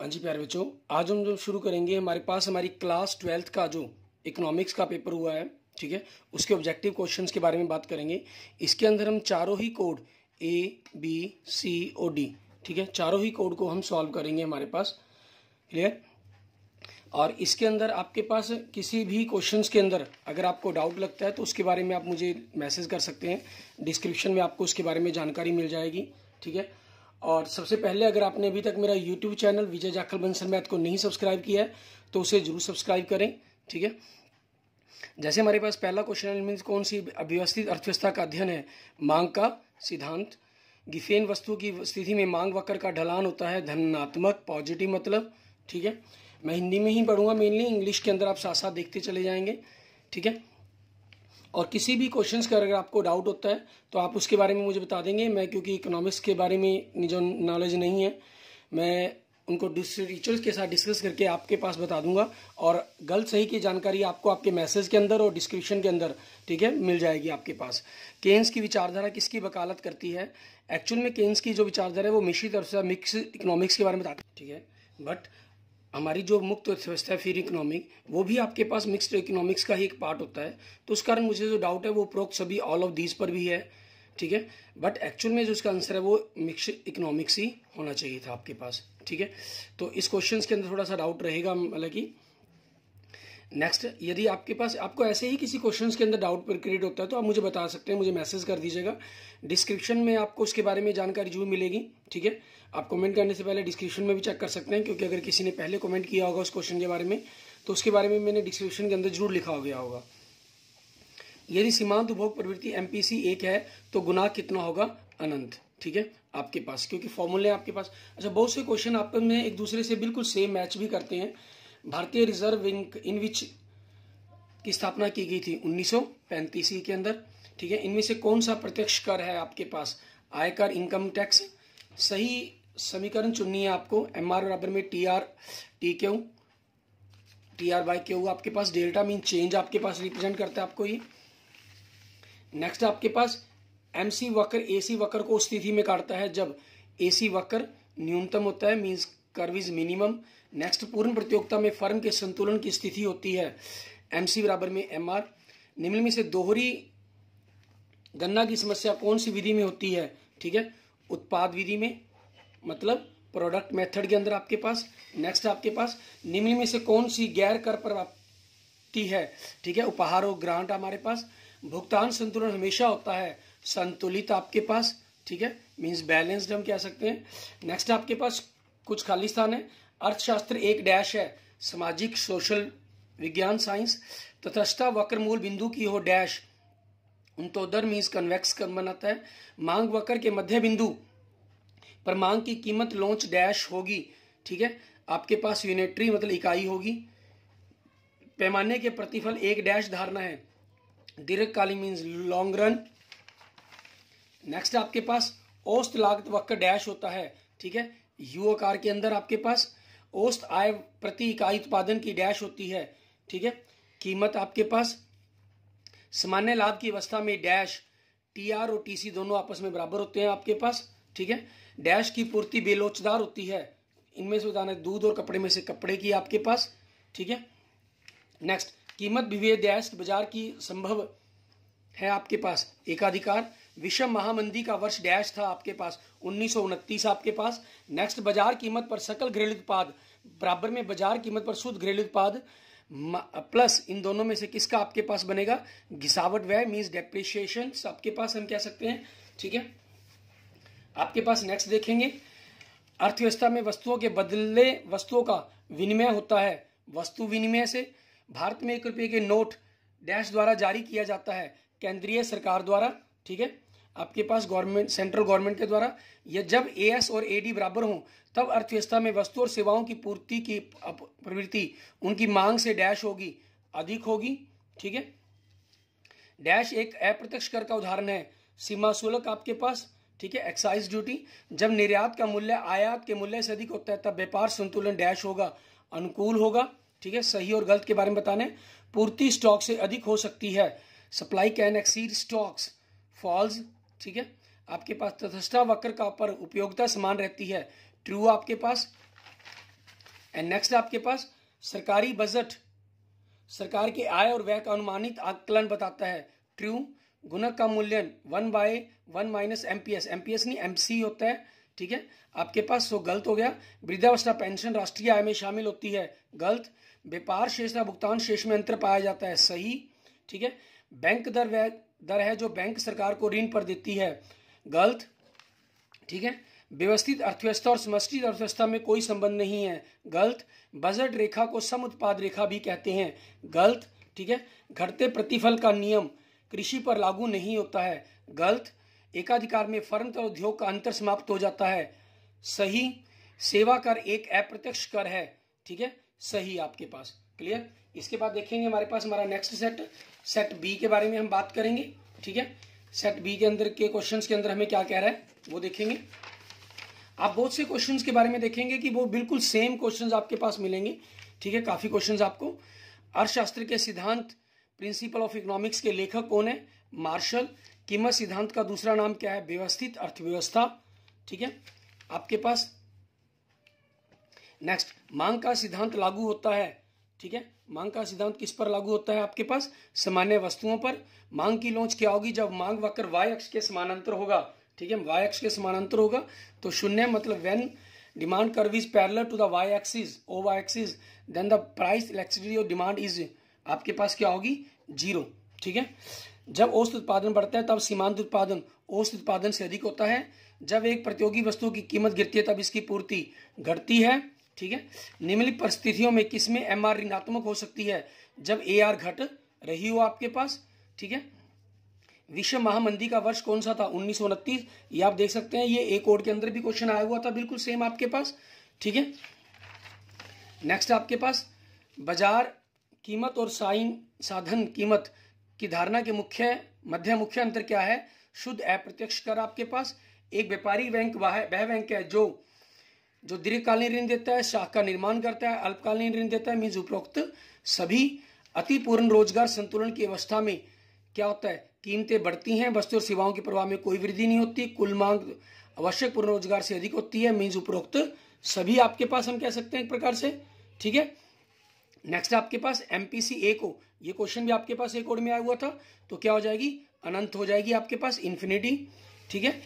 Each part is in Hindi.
हाँ जी प्यारे बच्चों आज हम जो शुरू करेंगे हमारे पास हमारी क्लास ट्वेल्थ का जो इकोनॉमिक्स का पेपर हुआ है ठीक है उसके ऑब्जेक्टिव क्वेश्चंस के बारे में बात करेंगे इसके अंदर हम चारों ही code A B C or D ठीक है चारों ही कोड को हम सॉल्व करेंगे हमारे पास क्लियर और इसके अंदर आपके पास किसी भी क्वेश्चन के अंदर अगर आपको डाउट लगता है तो उसके बारे में आप मुझे मैसेज कर सकते हैं डिस्क्रिप्शन में आपको उसके बारे में जानकारी मिल जाएगी ठीक है और सबसे पहले अगर आपने अभी तक मेरा YouTube channel Vijay Jakhal Bansal math को नहीं सब्सक्राइब किया है तो उसे जरूर सब्सक्राइब करें ठीक है जैसे हमारे पास पहला क्वेश्चन मीन्स कौन सी अव्यवस्थित अर्थव्यवस्था का अध्ययन है मांग का सिद्धांत गिफेन वस्तु की स्थिति में मांग वक्र का ढलान होता है धनात्मक पॉजिटिव मतलब ठीक है मैं हिंदी में ही पढ़ूंगा मेनली इंग्लिश के अंदर आप साथ साथ देखते चले जाएंगे ठीक है और किसी भी क्वेश्चंस का अगर आपको डाउट होता है तो आप उसके बारे में मुझे बता देंगे मैं क्योंकि इकोनॉमिक्स के बारे में जो नॉलेज नहीं है मैं उनको टीचर्स के साथ डिस्कस करके आपके पास बता दूंगा और गलत सही की जानकारी आपको आपके मैसेज के अंदर और डिस्क्रिप्शन के अंदर ठीक है मिल जाएगी आपके पास केन्स की विचारधारा किसकी वकालत करती है एक्चुअल में केन्स की जो विचारधारा है वो मिश्रित अर्थव्यवस्था मिक्स इकोनॉमिक्स के बारे में बताती है ठीक है बट हमारी जो मुक्त अर्थव्यवस्था है फिर इकोनॉमिक वो भी आपके पास मिक्स्ड इकोनॉमिक्स का ही एक पार्ट होता है तो उस कारण मुझे जो डाउट है वो प्रोक्त सभी ऑल ऑफ दीज पर भी है ठीक है बट एक्चुअल में जो इसका आंसर है वो मिक्स इकोनॉमिक्स ही होना चाहिए था आपके पास ठीक है तो इस क्वेश्चन के अंदर थोड़ा सा डाउट रहेगा मतलब कि नेक्स्ट यदि आपके पास आपको ऐसे ही किसी क्वेश्चंस के अंदर डाउट क्रिएट होता है तो आप मुझे बता सकते हैं मुझे मैसेज कर दीजिएगा डिस्क्रिप्शन में आपको उसके बारे में जानकारी जरूर मिलेगी ठीक है आप कमेंट करने से पहले डिस्क्रिप्शन में भी चेक कर सकते हैं क्योंकि अगर किसी ने पहले कमेंट किया होगा उस क्वेश्चन के बारे में तो उसके बारे में मैंने डिस्क्रिप्शन के अंदर जरूर लिखा हो गया होगा यदि सीमांत उपभोग प्रवृत्ति एम एक है तो गुनाह कितना होगा अनंत ठीक है आपके पास क्योंकि फॉर्मूले आपके पास अच्छा बहुत से क्वेश्चन आप में एक दूसरे से बिल्कुल सेम मैच भी करते हैं भारतीय रिजर्व बैंक इन विच की स्थापना की गई थी 1935 सौ के अंदर ठीक है इनमें से कौन सा प्रत्यक्ष कर है आपके पास आयकर इनकम टैक्स सही समीकरण चुननी है आपको एम आर बराबर में T R T Q T R Y Q आपके पास डेल्टा मीन चेंज आपके पास रिप्रेजेंट करता है आपको ये नेक्स्ट आपके पास एम सी वक्र ए सी वक्र को स्थिति में काटता है जब ए सी वक्र न्यूनतम होता है मीन्स कर्विज मिनिमम नेक्स्ट पूर्ण प्रतियोगिता में फर्म के संतुलन की स्थिति होती है एम बराबर में एम आर निम्न में से दोहरी गन्ना की समस्या कौन सी विधि में होती है ठीक है उत्पाद विधि में मतलब प्रोडक्ट मेथड के अंदर आपके पास नेक्स्ट आपके पास निम्न में से कौन सी गैर कर प्राप्ति है ठीक है उपहार और ग्रांट हमारे पास भुगतान संतुलन हमेशा होता है संतुलित आपके पास ठीक है मीन्स बैलेंस्ड हम कह सकते हैं नेक्स्ट आपके पास कुछ खाली स्थान है अर्थशास्त्र एक डैश है सामाजिक सोशल विज्ञान साइंस तथस्था वक्र मूल बिंदु की हो डैश उनतोदर मीन्स कन्वेक्स कर बनाता है मांग वक्र के मध्य बिंदु पर मांग की कीमत लॉन्च डैश होगी ठीक है आपके पास यूनिटरी मतलब इकाई होगी पैमाने के प्रतिफल एक डैश धारणा है दीर्घकालीन मीन्स लॉन्ग रन नेक्स्ट आपके पास औस्त लागत वक्र डैश होता है ठीक है यू आकार के अंदर आपके पास औस्त आय प्रति इकाई उत्पादन की डैश होती है ठीक है कीमत आपके पास सामान्य लाभ की अवस्था में डैश टी आर और टीसी दोनों आपस में बराबर होते हैं आपके पास ठीक है डैश की पूर्ति बेलोचदार होती है इनमें से उदाहरण दूध और कपड़े में से कपड़े की आपके पास ठीक है नेक्स्ट कीमत विभेद डैश बाजार की संभव है आपके पास एकाधिकार विषम महामंदी का वर्ष डैश था आपके पास उन्नीस आपके पास नेक्स्ट बाजार कीमत पर सकल घरेलू उत्पाद बराबर में बाजार कीमत पर शुद्ध घरेलू उत्पाद प्लस इन दोनों में से किसका आपके पास बनेगा घिसावट व्यय मीन्स डेप्रिशिएशन आपके पास हम कह सकते हैं ठीक है आपके पास नेक्स्ट देखेंगे अर्थव्यवस्था में वस्तुओं के बदले वस्तुओं का विनिमय होता है वस्तु विनिमय से भारत में एक रुपये के नोट डैश द्वारा जारी किया जाता है केंद्रीय सरकार द्वारा ठीक है आपके पास गवर्नमेंट सेंट्रल गवर्नमेंट के द्वारा या जब एएस और एडी बराबर हो तब अर्थव्यवस्था में वस्तु और सेवाओं की पूर्ति की प्रवृत्ति उनकी मांग से डैश होगी अधिक होगी ठीक है डैश एक अप्रत्यक्ष कर का उदाहरण है सीमा शुल्क आपके पास ठीक है एक्साइज ड्यूटी जब निर्यात का मूल्य आयात के मूल्य से अधिक होता है तब व्यापार संतुलन डैश होगा अनुकूल होगा ठीक है सही और गलत के बारे में बताने पूर्ति स्टॉक से अधिक हो सकती है supply can exceed stocks falls ठीक है आपके पास तथस्था वक्र का पर उपयोगिता समान रहती है ट्रू आपके पास एंड नेक्स्ट आपके पास सरकारी बजट सरकार के आय और व्यय का अनुमानित आकलन बताता है ट्रू गुणक का मूल्यन one by one minus MPS MPS नहीं एमसी होता है ठीक है आपके पास सो गलत हो गया वृद्धावस्था पेंशन राष्ट्रीय आय में शामिल होती है गलत व्यापार शेष का भुगतान शेष में अंतर पाया जाता है सही ठीक है बैंक दर व्यय दर है जो बैंक सरकार को ऋण पर देती है गलत ठीक है व्यवस्थित अर्थव्यवस्था और समस्टित अर्थव्यवस्था में कोई संबंध नहीं है गलत बजट रेखा को सम उत्पाद रेखा भी कहते हैं गलत ठीक है घटते प्रतिफल का नियम कृषि पर लागू नहीं होता है गलत एकाधिकार में फर्म तथा उद्योग का अंतर समाप्त हो जाता है सही सेवा कर एक अप्रत्यक्ष कर है ठीक है सही आपके पास क्लियर इसके बाद देखेंगे हमारे पास हमारा नेक्स्ट सेट सेट बी के बारे में हम बात करेंगे ठीक है सेट बी के अंदर के क्वेश्चंस के अंदर हमें क्या कह रहा है वो देखेंगे आप बहुत से क्वेश्चंस के बारे में देखेंगे कि वो बिल्कुल सेम क्वेश्चंस आपके पास मिलेंगे ठीक है काफ़ी क्वेश्चंस आपको अर्थशास्त्र के सिद्धांत प्रिंसिपल ऑफ इकोनॉमिक्स के लेखक कौन है मार्शल कीमत सिद्धांत का दूसरा नाम क्या है व्यवस्थित अर्थव्यवस्था ठीक है आपके पास नेक्स्ट मांग का सिद्धांत लागू होता है ठीक है मांग का सिद्धांत किस पर लागू होता है आपके पास सामान्य वस्तुओं पर मांग की लोच क्या होगी जब मांग वक्र वाई अक्ष के समानांतर होगा ठीक है वाई अक्ष के समानांतर होगा तो शून्य मतलब when demand curve is parallel to the Y axis O Y axis then the price electricity और डिमांड इज आपके पास क्या होगी जीरो ठीक है जब औस्त उत्पादन बढ़ता है तब सीमांत उत्पादन औस्त उत्पादन से अधिक होता है जब एक प्रतियोगी वस्तु की कीमत गिरती है तब इसकी पूर्ति घटती है ठीक है निम्नलिखित परिस्थितियों में किसमें एम आर ऋणात्मक हो सकती है जब ए आर घट रही हो आपके पास ठीक है विश्व महामंदी का वर्ष कौन सा था उन्नीस ये आप देख सकते हैं ये ए कोड के अंदर भी क्वेश्चन आया हुआ था बिल्कुल सेम आपके पास ठीक है नेक्स्ट आपके पास बाजार कीमत और साइन साधन कीमत की धारणा के मुख्य मध्य मुख्य अंतर क्या है शुद्ध अप्रत्यक्ष कर आपके पास एक व्यापारी बैंक वह बैंक है जो जो दीर्घकालीन ऋण देता है शाख का निर्माण करता है अल्पकालीन ऋण देता है मीन्स उपरोक्त सभी अति पूर्ण रोजगार संतुलन की अवस्था में क्या होता है कीमतें बढ़ती हैं वस्तु और सेवाओं के प्रभाव में कोई वृद्धि नहीं होती कुल मांग आवश्यक पूर्ण रोजगार से अधिक होती है मीन्स उपरोक्त सभी आपके पास हम कह सकते हैं एक प्रकार से ठीक है नेक्स्ट आपके पास एम पी सी ए को ये क्वेश्चन भी आपके पास एक और में आया हुआ था तो क्या हो जाएगी अनंत हो जाएगी आपके पास इन्फिनिटी ठीक है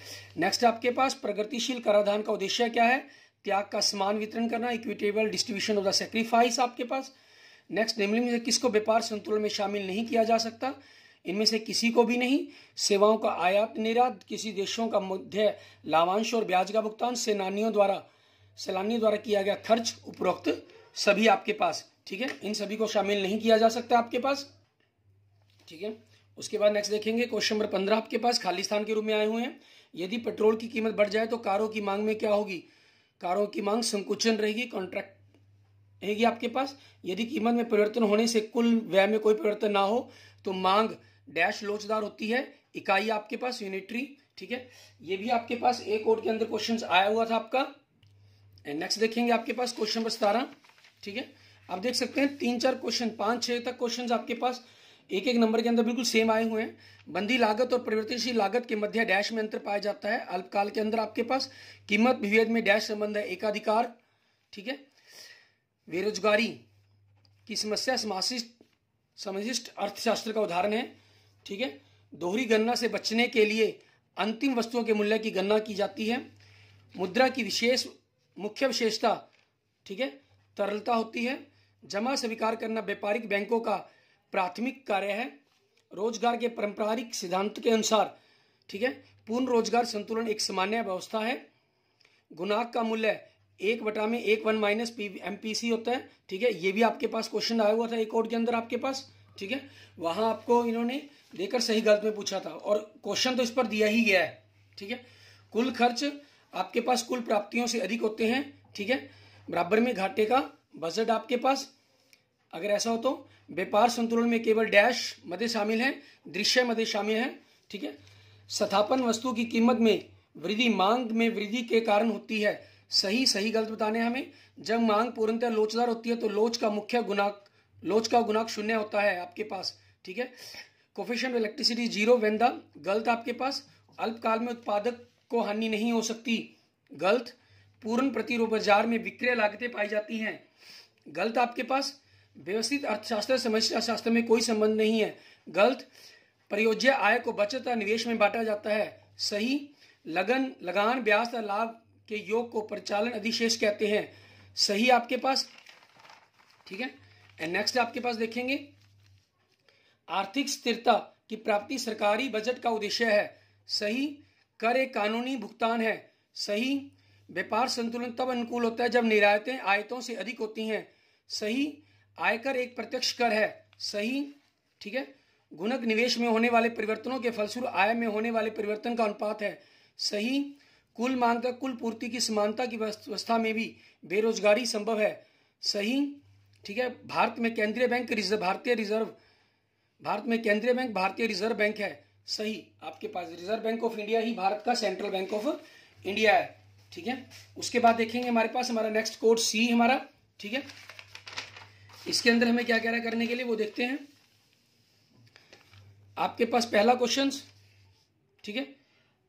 नेक्स्ट आपके पास प्रगतिशील कराधान का उद्देश्य क्या है त्याग का समान वितरण करना equitable distribution of the sacrifice आपके पास नेक्स्ट निम्न में किसको व्यापार संतुलन में शामिल नहीं किया जा सकता इनमें से किसी को भी नहीं सेवाओं का आयात निर्यात किसी देशों का मध्य लाभांश और ब्याज का भुगतान सेनानियों द्वारा सैलानियों द्वारा किया गया खर्च उपरोक्त सभी आपके पास ठीक है इन सभी को शामिल नहीं किया जा सकता आपके पास ठीक है उसके बाद नेक्स्ट देखेंगे क्वेश्चन नंबर पंद्रह आपके पास खाली स्थान के रूप में आए हुए हैं यदि पेट्रोल की कीमत बढ़ जाए तो कारों की मांग में क्या होगी कारों की मांग संकुचन रहेगी कॉन्ट्रैक्ट रहेगी आपके पास यदि कीमत में परिवर्तन होने से कुल व्यय में कोई परिवर्तन ना हो तो मांग डैश लोचदार होती है इकाई आपके पास यूनिट्री ठीक है ये भी आपके पास ए कोड के अंदर क्वेश्चन आया हुआ था आपका नेक्स्ट देखेंगे आपके पास क्वेश्चन नंबर सतारह ठीक है आप देख सकते हैं तीन चार क्वेश्चन पांच छह तक क्वेश्चन आपके पास एक एक नंबर के अंदर बिल्कुल सेम आए हुए हैं बंदी लागत और परिवर्तनशील लागत के मध्य डैश में अंतर पाया जाता है अल्पकाल के अंदर आपके पास कीमत विभेद में डैश संबंध है एकाधिकार ठीक है बेरोजगारी की समस्या समाशिष्ट समझिष्ट अर्थशास्त्र का उदाहरण है ठीक है दोहरी गणना से बचने के लिए अंतिम वस्तुओं के मूल्य की गणना की जाती है मुद्रा की विशेष मुख्य विशेषता ठीक है तरलता होती है जमा स्वीकार करना व्यापारिक बैंकों का प्राथमिक कार्य है रोजगार के पारंपरिक सिद्धांत के अनुसार ठीक है पूर्ण रोजगार संतुलन एक सामान्य व्यवस्था है गुनाक का मूल्य एक बटा में एक one minus P M P C होता है ठीक है ये भी आपके पास क्वेश्चन आया हुआ था एक और के अंदर आपके पास ठीक है वहां आपको इन्होंने देकर सही गलत में पूछा था और क्वेश्चन तो इस पर दिया ही गया है ठीक है कुल खर्च आपके पास कुल प्राप्तियों से अधिक होते हैं ठीक है बराबर में घाटे का बजट आपके पास अगर ऐसा हो तो व्यापार संतुलन में केवल डैश मध्य शामिल है दृश्य मध्य शामिल है ठीक है स्थापन वस्तु की कीमत में वृद्धि मांग में वृद्धि के कारण होती है सही सही गलत बताने हमें जब मांग पूर्णतः लोचदार होती है तो लोच का मुख्य गुनाक लोच का गुनाक शून्य होता है आपके पास ठीक है कोफिशियंट इलेक्ट्रिसिटी जीरो वेंदा गलत आपके पास अल्पकाल में उत्पादक को हानि नहीं हो सकती गलत पूर्ण प्रतिरोध बाजार में विक्रय लागतें पाई जाती हैं गलत आपके पास व्यवस्थित अर्थशास्त्र समस्या शास्त्र में कोई संबंध नहीं है गलत प्रयोज्य आय को बचत और निवेश में बांटा जाता है सही लगन लगान ब्याज और लाभ के योग को परिचालन अधिशेष कहते हैं सही आपके पास ठीक है एंड नेक्स्ट आपके पास देखेंगे आर्थिक स्थिरता की प्राप्ति सरकारी बजट का उद्देश्य है सही कर एक कानूनी भुगतान है सही व्यापार संतुलन तब अनुकूल होता है जब निरायतें आयतों से अधिक होती हैं सही आयकर एक प्रत्यक्ष कर है सही ठीक है गुणक निवेश में होने वाले परिवर्तनों के फलस्वरूप आय में होने वाले परिवर्तन का अनुपात है सही कुल मांग का कुल पूर्ति की समानता की व्यवस्था में भी बेरोजगारी संभव है सही ठीक है भारत में केंद्रीय बैंक रिजर्व भारतीय रिजर्व भारत में केंद्रीय बैंक भारतीय रिजर्व बैंक है सही आपके पास रिजर्व बैंक ऑफ इंडिया ही भारत का सेंट्रल बैंक ऑफ इंडिया है ठीक है उसके बाद देखेंगे हमारे पास हमारा नेक्स्ट कोड सी हमारा ठीक है इसके अंदर हमें क्या कह रहा है करने के लिए वो देखते हैं आपके पास पहला क्वेश्चन ठीक है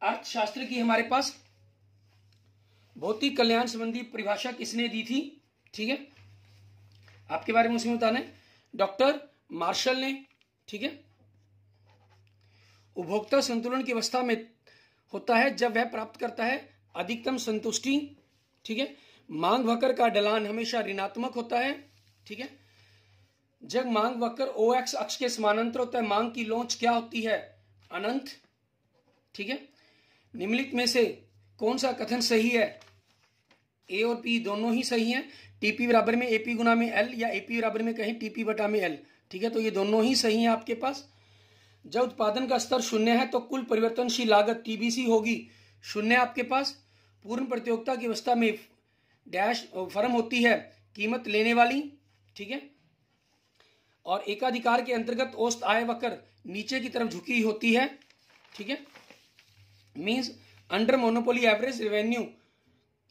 अर्थशास्त्र की हमारे पास भौतिक कल्याण संबंधी परिभाषा किसने दी थी ठीक है आपके बारे में उसमें बताना है डॉक्टर मार्शल ने ठीक है उपभोक्ता संतुलन की अवस्था में होता है जब वह प्राप्त करता है अधिकतम संतुष्टि ठीक है मांग भकर का ढलान हमेशा ऋणात्मक होता है ठीक है जब मांग वक्र ओ एक्स अक्ष के समानांतर होता है मांग की लोच क्या होती है अनंत ठीक है निम्नलिखित में से कौन सा कथन सही है ए और पी दोनों ही सही हैं टीपी बराबर में एपी गुना में एल या एपी बराबर में कहीं टीपी बटा में एल ठीक है तो ये दोनों ही सही हैं आपके पास जब उत्पादन का स्तर शून्य है तो कुल परिवर्तनशील लागत टीबीसी होगी शून्य आपके पास पूर्ण प्रतियोगिता की अवस्था में डैश फर्म होती है कीमत लेने वाली ठीक है और एकाधिकार के अंतर्गत औस्त आय वक्र नीचे की तरफ झुकी होती है ठीक है means under monopoly average revenue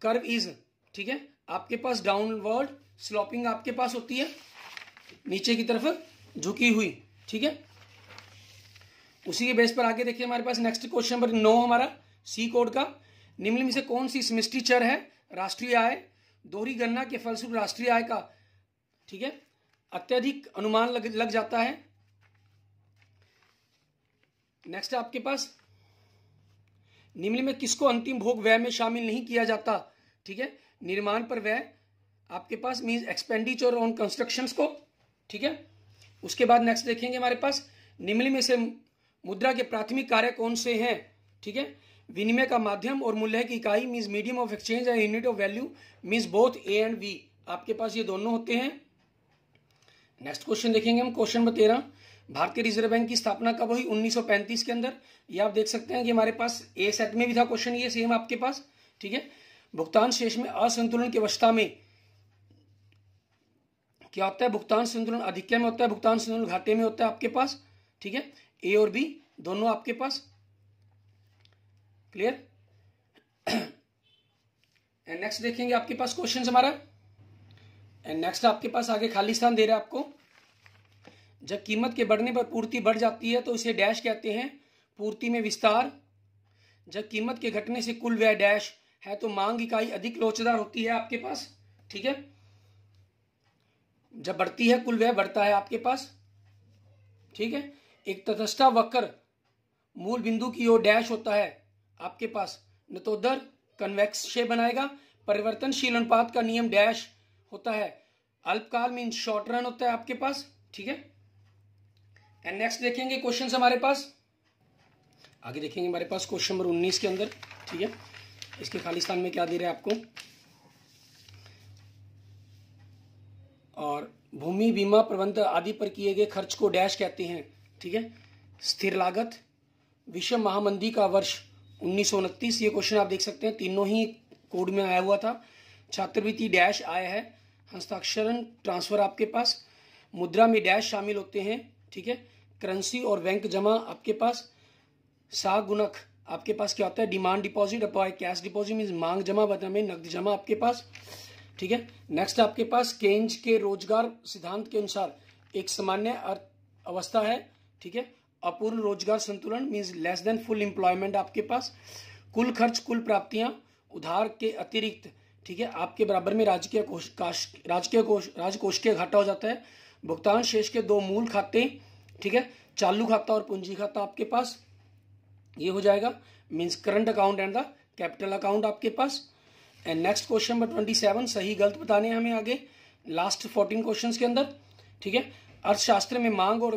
curve is ठीक है आपके पास डाउनवर्ड स्लॉपिंग आपके पास होती है नीचे की तरफ झुकी हुई ठीक है उसी के बेस पर आगे देखिए हमारे पास नेक्स्ट क्वेश्चन नंबर नौ हमारा सी कोड का निम्न में से कौन सी समिष्टि चर है राष्ट्रीय आय दोहरी गणना के फलस्वरूप राष्ट्रीय आय का ठीक है अत्यधिक अनुमान लग लग जाता है नेक्स्ट आपके पास निम्न में किसको अंतिम भोग व्यय में शामिल नहीं किया जाता ठीक है निर्माण पर व्यय आपके पास मीन्स एक्सपेंडिचर ऑन कंस्ट्रक्शन को ठीक है उसके बाद नेक्स्ट देखेंगे हमारे पास निम्न में से मुद्रा के प्राथमिक कार्य कौन से हैं ठीक है विनिमय का माध्यम और मूल्य की इकाई means medium of exchange and unit of value mean both A and B आपके पास ये दोनों होते हैं नेक्स्ट क्वेश्चन देखेंगे हम क्वेश्चन नंबर तेरह भारतीय रिजर्व बैंक की स्थापना कब हुई 1935 के अंदर ये आप देख सकते हैं कि हमारे पास ए सेट में भी था क्वेश्चन ये सेम आपके पास ठीक है भुगतान शेष में असंतुलन की अवस्था में क्या होता है भुगतान संतुलन अधिक्य में होता है भुगतान संतुलन घाटे में होता है आपके पास ठीक है ए और बी दोनों आपके पास क्लियर नेक्स्ट देखेंगे आपके पास क्वेश्चन हमारा एंड नेक्स्ट आपके पास आगे खाली स्थान दे रहा है आपको जब कीमत के बढ़ने पर पूर्ति बढ़ जाती है तो इसे डैश कहते हैं पूर्ति में विस्तार जब कीमत के घटने से कुल व्यय डैश है तो मांग इकाई अधिक लोचदार होती है आपके पास ठीक है जब बढ़ती है कुल व्यय बढ़ता है आपके पास ठीक है एक तथस्था वक्र मूल बिंदु की ओर डैश होता है आपके पास नतोदर कन्वेक्स बनाएगा परिवर्तनशील अनुपात का नियम डैश होता है अल्पकाल मीन शॉर्ट रन होता है आपके पास ठीक है एंड नेक्स्ट देखेंगे क्वेश्चन हमारे पास आगे देखेंगे हमारे पास क्वेश्चन नंबर उन्नीस के अंदर ठीक है इसके खालिस्तान में क्या दे रहे हैं आपको और भूमि बीमा प्रबंध आदि पर किए गए खर्च को डैश कहते हैं ठीक है स्थिर लागत विश्व महामंदी का वर्ष उन्नीस ये क्वेश्चन आप देख सकते हैं तीनों ही कोड में आया हुआ था छात्रवृत्ति डैश आया है हस्ताक्षरण ट्रांसफ़र आपके पास मुद्रा में डैश शामिल होते हैं ठीक है करेंसी और बैंक जमा आपके पास सागुनक आपके पास क्या होता है डिमांड डिपॉजिट अपाय कैश डिपॉजिट मीन मांग जमा बदला में नकद जमा आपके पास ठीक है नेक्स्ट आपके पास केंज के रोजगार सिद्धांत के अनुसार एक सामान्य अवस्था है ठीक है अपूर्ण रोजगार संतुलन means less than full employment आपके पास कुल खर्च कुल प्राप्तियां उधार के अतिरिक्त ठीक है आपके बराबर में राजकीय काश राजकीय कोष राजकोष के घाटा हो जाता है भुगतान शेष के दो मूल खाते ठीक है चालू खाता और पूंजी खाता आपके पास ये हो जाएगा means current account and the capital account आपके पास and next question number twenty seven सही गलत बताने हैं हमें आगे लास्ट फोर्टीन क्वेश्चन के अंदर ठीक है अर्थशास्त्र में मांग और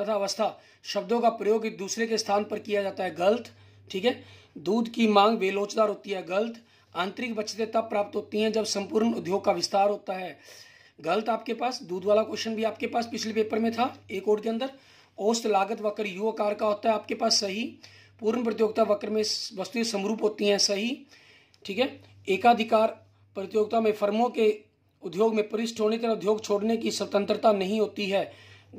तथा अवस्था शब्दों का प्रयोग एक दूसरे के स्थान पर किया जाता है गलत ठीक है दूध की मांग बेलोचदार होती है गलत आंतरिक बचतता प्राप्त होती है जब संपूर्ण उद्योग का विस्तार होता है गलत आपके पास दूध वाला क्वेश्चन भी आपके पास पिछले पेपर में था एक और के अंदर औस्त लागत वक्र यू आकार का होता है आपके पास सही पूर्ण प्रतियोगिता वक्र में वस्तुएं समरूप होती हैं सही ठीक है एकाधिकार प्रतियोगिता में फर्मों के उद्योग में परिष्ठ होने तथा उद्योग छोड़ने की स्वतंत्रता नहीं होती है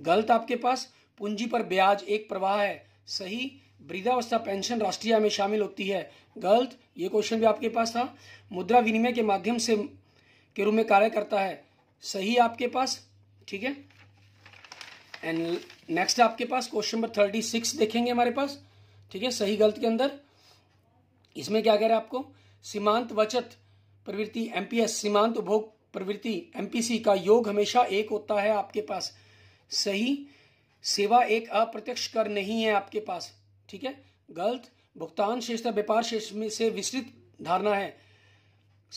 गलत आपके पास पूंजी पर ब्याज एक प्रवाह है सही वृद्धावस्था पेंशन राष्ट्रीय में शामिल होती है गलत ये क्वेश्चन भी आपके पास था मुद्रा विनिमय के माध्यम से के रूप में कार्य करता है सही आपके पास ठीक है एंड नेक्स्ट आपके पास क्वेश्चन नंबर थर्टी सिक्स देखेंगे हमारे पास ठीक है सही गलत के अंदर इसमें क्या कह रहे हैं आपको सीमांत बचत प्रवृत्ति एमपीएस सीमांत उपभोग प्रवृत्ति एमपीसी का योग हमेशा एक होता है आपके पास सही सेवा एक अप्रत्यक्ष कर नहीं है आपके पास ठीक है गलत भुगतान शेषता व्यापार शेष में से विस्तृत धारणा है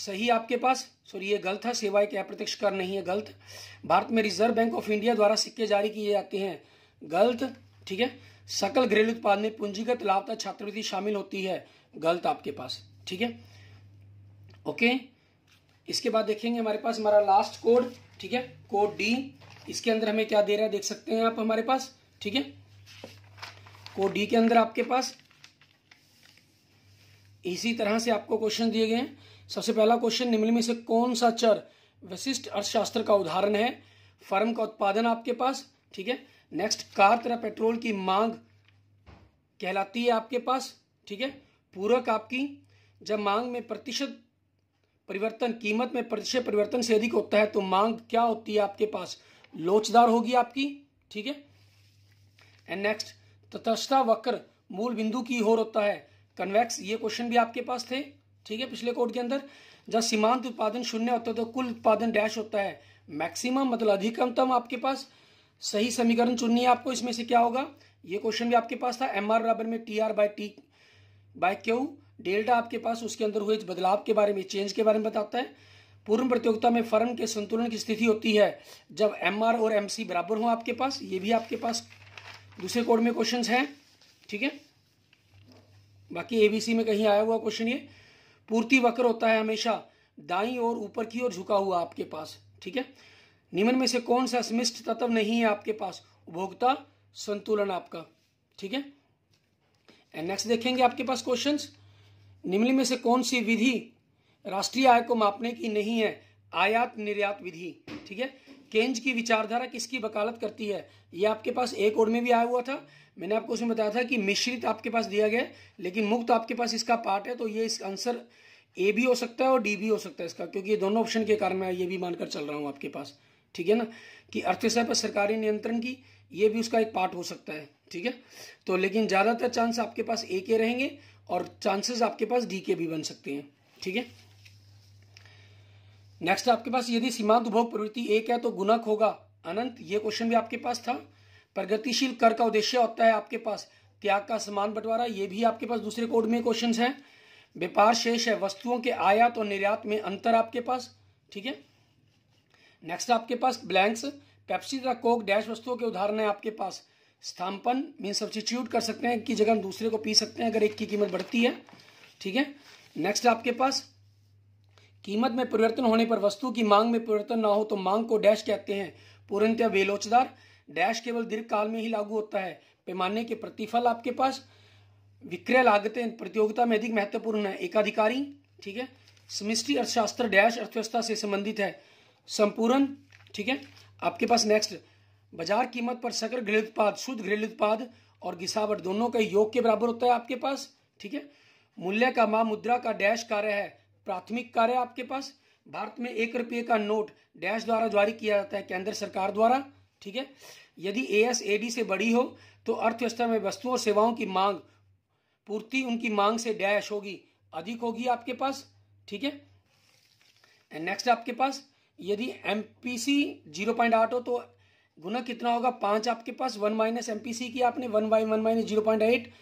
सही आपके पास सॉरी ये गलत है सेवाएं के अप्रत्यक्ष कर नहीं है गलत भारत में रिजर्व बैंक ऑफ इंडिया द्वारा सिक्के जारी किए जाते हैं गलत ठीक है सकल घरेलू उत्पाद में पूंजीगत लाभता छात्रवृत्ति शामिल होती है गलत आपके पास ठीक है ओके इसके बाद देखेंगे हमारे पास हमारा लास्ट कोड ठीक है कोड डी इसके अंदर हमें क्या दे रहा है देख सकते हैं आप हमारे पास ठीक है को डी के अंदर आपके पास इसी तरह से आपको क्वेश्चन दिए गए हैं सबसे पहला क्वेश्चन निम्न में से कौन सा चर विशिष्ट अर्थशास्त्र का उदाहरण है फर्म का उत्पादन आपके पास ठीक है नेक्स्ट कार तरह पेट्रोल की मांग कहलाती है आपके पास ठीक है पूरक आपकी जब मांग में प्रतिशत परिवर्तन कीमत में प्रतिशत परिवर्तन से अधिक होता है तो मांग क्या होती है आपके पास लोचदार होगी आपकी ठीक है एंड नेक्स्ट तटस्था वक्र मूल बिंदु की ओर होता है कन्वेक्स ये क्वेश्चन भी आपके पास थे ठीक है पिछले कोड के अंदर जब सीमांत उत्पादन शून्य होता है तो कुल उत्पादन डैश होता है मैक्सिमम मतलब अधिकमतम आपके पास सही समीकरण चुननी है आपको इसमें से क्या होगा ये क्वेश्चन भी आपके पास था एम आर बराबर में T R by T by Q delta आपके पास उसके अंदर हुए बदलाव के बारे में चेंज के बारे में बताता है पूर्ण प्रतियोगिता में फर्म के संतुलन की स्थिति होती है जब एम और एम बराबर हो आपके पास ये भी आपके पास दूसरे कोड में क्वेश्चन हैं ठीक है बाकी एबीसी में कहीं आया हुआ क्वेश्चन ये पूर्ति वक्र होता है हमेशा दाई और ऊपर की ओर झुका हुआ आपके पास ठीक है निम्न में से कौन सा समिष्ट तत्व नहीं है आपके पास उपभोक्ता संतुलन आपका ठीक है एंड नेक्स्ट देखेंगे आपके पास क्वेश्चंस निम्न में से कौन सी विधि राष्ट्रीय आय को मापने की नहीं है आयात निर्यात विधि ठीक है केंज की विचारधारा किसकी वकालत करती है ये आपके पास एक और में भी आया हुआ था मैंने आपको उसमें बताया था कि मिश्रित आपके पास दिया गया लेकिन मुक्त आपके पास इसका पार्ट है तो ये इस आंसर ए भी हो सकता है और डी भी हो सकता है इसका क्योंकि ये दोनों ऑप्शन के कारण मैं ये भी मानकर चल रहा हूँ आपके पास ठीक है ना कि अर्थव्यवस्था पर सरकारी नियंत्रण की ये भी उसका एक पार्ट हो सकता है ठीक है तो लेकिन ज़्यादातर चांस आपके पास ए के रहेंगे और चांसेस आपके पास डी के भी बन सकते हैं ठीक है नेक्स्ट आपके पास यदि सीमांत उपभोग प्रवृत्ति एक है तो गुणक होगा अनंत ये क्वेश्चन भी आपके पास था प्रगतिशील कर का उद्देश्य होता है आपके पास त्याग का समान बंटवारा ये भी आपके पास दूसरे कोड में क्वेश्चन है व्यापार शेष है वस्तुओं के आयात और निर्यात में अंतर आपके पास ठीक है नेक्स्ट आपके पास ब्लैंक्स पेप्सी तथा कोक डैश वस्तुओं के उदाहरण है आपके पास स्थापन मीन सब्सिट्यूट कर सकते हैं कि जगह हम दूसरे को पी सकते हैं अगर एक की कीमत बढ़ती है ठीक है नेक्स्ट आपके पास कीमत में परिवर्तन होने पर वस्तु की मांग में परिवर्तन ना हो तो मांग को डैश कहते हैं पूर्णतया बेलोचदार डैश केवल दीर्घ काल में ही लागू होता है पैमाने के प्रतिफल आपके पास विक्रय लागतें प्रतियोगिता में अधिक महत्वपूर्ण है एकाधिकारी ठीक है समिष्टि अर्थशास्त्र डैश अर्थव्यवस्था से संबंधित है संपूर्ण ठीक है आपके पास नेक्स्ट बाजार कीमत पर सकल घरेलू उत्पाद शुद्ध घरेलू उत्पाद और घिसावट दोनों का योग के बराबर होता है आपके पास ठीक है मूल्य का मां मुद्रा का डैश कार्य है प्राथमिक कार्य आपके पास भारत में एक रुपये का नोट डैश द्वारा जारी किया जाता है केंद्र सरकार द्वारा ठीक है यदि ए एस ए डी से बड़ी हो तो अर्थव्यवस्था में वस्तुओं और सेवाओं की मांग पूर्ति उनकी मांग से डैश होगी अधिक होगी आपके पास ठीक है एंड नेक्स्ट आपके पास यदि M P C zero point आठ हो तो गुना कितना होगा पाँच आपके पास one minus M P C की आपने one by one minus zero point eight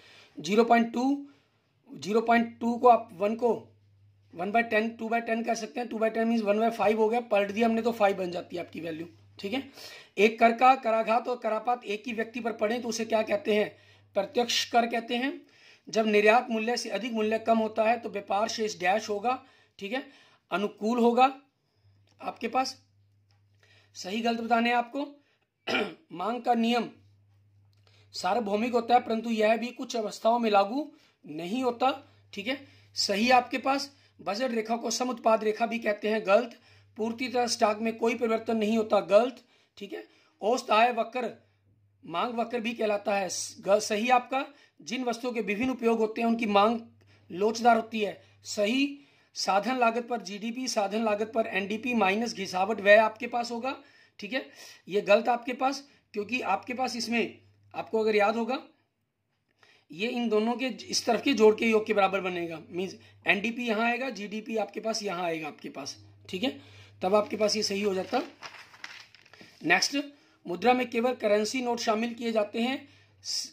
zero point two zero point two को आप वन को one by ten two by ten कर सकते हैं two by ten means one by five हो गया पलट दिया हमने तो फाइव बन जाती है आपकी वैल्यू ठीक है एक कर का कराघात और करापात एक ही व्यक्ति पर पड़े तो उसे क्या कहते हैं प्रत्यक्ष कर कहते हैं जब निर्यात मूल्य से अधिक मूल्य कम होता है तो व्यापार शेष डैश होगा ठीक है अनुकूल होगा आपके पास सही गलत बताने आपको मांग का नियम सार्वभौमिक होता है परंतु यह भी कुछ अवस्थाओं में लागू नहीं होता ठीक है सही आपके पास बजट रेखा को सम उत्पाद रेखा भी कहते हैं गलत पूर्ति तरह स्टॉक में कोई परिवर्तन नहीं होता गलत ठीक है औस्त आय वक्र मांग वक्र भी कहलाता है सही आपका जिन वस्तुओं के विभिन्न उपयोग होते हैं उनकी मांग लोचदार होती है सही साधन लागत पर जीडीपी साधन लागत पर एनडीपी माइनस घिसावट वह आपके पास होगा ठीक है ये गलत आपके पास क्योंकि आपके पास इसमें आपको अगर याद होगा ये इन दोनों के इस तरफ के जोड़ के योग के बराबर बनेगा मीन्स एन डी पी यहाँ आएगा जी डी पी आपके पास यहाँ आएगा आपके पास ठीक है तब आपके पास ये सही हो जाता नेक्स्ट मुद्रा में केवल करेंसी नोट शामिल किए जाते हैं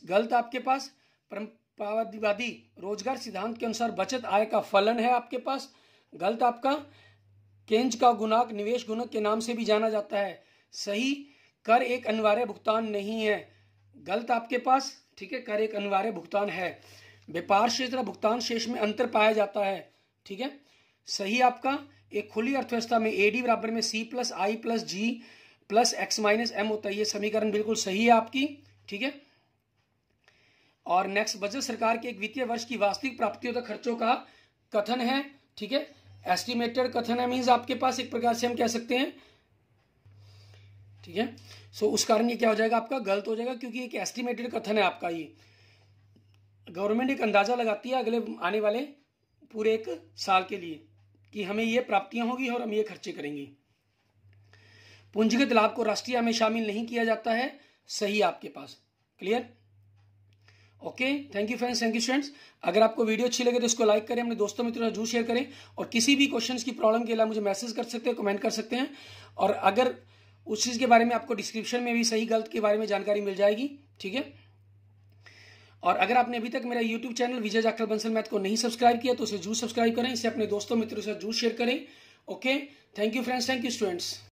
गलत आपके पास परंपरावादी रोजगार सिद्धांत के अनुसार बचत आय का फलन है आपके पास गलत आपका केंज का गुनाक निवेश गुणक के नाम से भी जाना जाता है सही कर एक अनिवार्य भुगतान नहीं है गलत आपके पास ठीक है कर एक अनिवार्य भुगतान है व्यापार शेष तथा भुगतान शेष में अंतर पाया जाता है ठीक है सही आपका एक खुली अर्थव्यवस्था में ए डी बराबर में C plus I plus G plus X minus M होता है ये समीकरण बिल्कुल सही है आपकी ठीक है और नेक्स्ट बजट सरकार के एक वित्तीय वर्ष की वास्तविक प्राप्तियों तथा खर्चों का कथन है ठीक है एस्टिमेटेड कथन है मीन्स आपके पास एक प्रकार से हम कह सकते हैं ठीक है सो उस कारण ये क्या हो जाएगा आपका गलत हो जाएगा क्योंकि एक एस्टिमेटेड कथन है आपका ये गवर्नमेंट एक अंदाजा लगाती है अगले आने वाले पूरे एक साल के लिए कि हमें ये प्राप्तियां होगी और हम ये खर्चे करेंगे पूंजीगत लाभ को राष्ट्रीय में शामिल नहीं किया जाता है सही आपके पास clear okay thank you friends thank you friends अगर आपको वीडियो अच्छी लगे तो इसको लाइक करें अपने दोस्तों मित्रों जरूर शेयर करें और किसी भी क्वेश्चन की प्रॉब्लम के लिए मुझे मैसेज कर सकते हैं कमेंट कर सकते हैं और अगर उस चीज़ के बारे में आपको डिस्क्रिप्शन में भी सही गलत के बारे में जानकारी मिल जाएगी ठीक है और अगर आपने अभी तक मेरा YouTube channel Vijay Jakhal Bansal math को नहीं सब्सक्राइब किया तो उसे जरूर सब्सक्राइब करें इसे अपने दोस्तों मित्रों से जरूर शेयर करें okay thank you friends thank you students